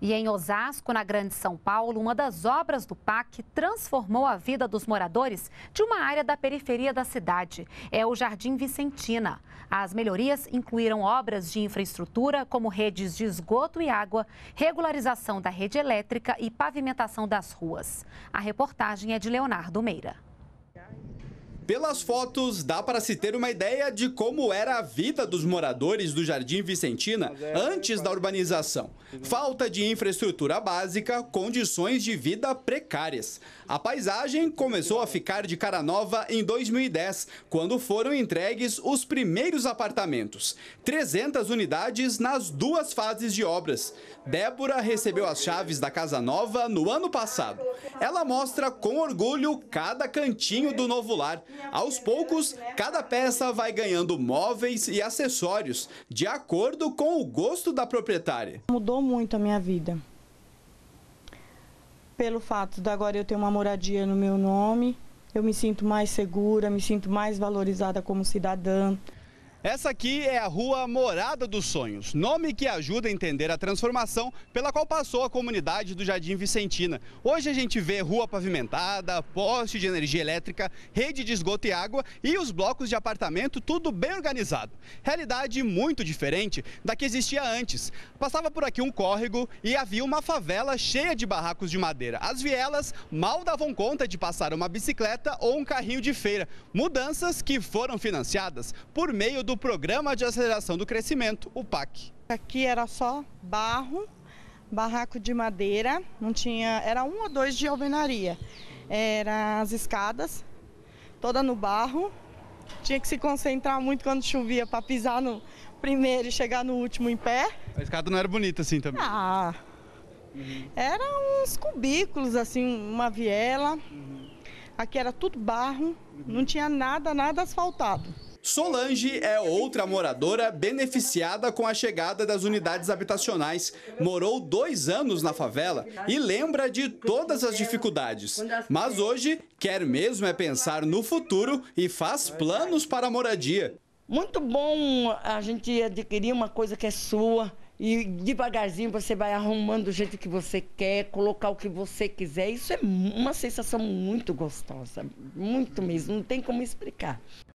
E em Osasco, na Grande São Paulo, uma das obras do PAC transformou a vida dos moradores de uma área da periferia da cidade. É o Jardim Vicentina. As melhorias incluíram obras de infraestrutura, como redes de esgoto e água, regularização da rede elétrica e pavimentação das ruas. A reportagem é de Leonardo Meira. Pelas fotos, dá para se ter uma ideia de como era a vida dos moradores do Jardim Vicentina é, né, antes da urbanização. Falta de infraestrutura básica, condições de vida precárias. A paisagem começou a ficar de cara nova em 2010, quando foram entregues os primeiros apartamentos. 300 unidades nas duas fases de obras. Débora recebeu as chaves da casa nova no ano passado. Ela mostra com orgulho cada cantinho do novo lar aos poucos, cada peça vai ganhando móveis e acessórios, de acordo com o gosto da proprietária. Mudou muito a minha vida. Pelo fato de agora eu ter uma moradia no meu nome, eu me sinto mais segura, me sinto mais valorizada como cidadã. Essa aqui é a Rua Morada dos Sonhos, nome que ajuda a entender a transformação pela qual passou a comunidade do Jardim Vicentina. Hoje a gente vê rua pavimentada, poste de energia elétrica, rede de esgoto e água e os blocos de apartamento, tudo bem organizado. Realidade muito diferente da que existia antes. Passava por aqui um córrego e havia uma favela cheia de barracos de madeira. As vielas mal davam conta de passar uma bicicleta ou um carrinho de feira. Mudanças que foram financiadas por meio do Programa de Aceleração do Crescimento, o PAC. Aqui era só barro, barraco de madeira, não tinha, era um ou dois de alvenaria. Eram as escadas, toda no barro. Tinha que se concentrar muito quando chovia para pisar no primeiro e chegar no último em pé. A escada não era bonita assim também? Ah, uhum. eram uns cubículos assim, uma viela. Uhum. Aqui era tudo barro, uhum. não tinha nada, nada asfaltado. Solange é outra moradora beneficiada com a chegada das unidades habitacionais. Morou dois anos na favela e lembra de todas as dificuldades. Mas hoje quer mesmo é pensar no futuro e faz planos para a moradia. Muito bom a gente adquirir uma coisa que é sua e devagarzinho você vai arrumando do jeito que você quer, colocar o que você quiser. Isso é uma sensação muito gostosa, muito mesmo, não tem como explicar.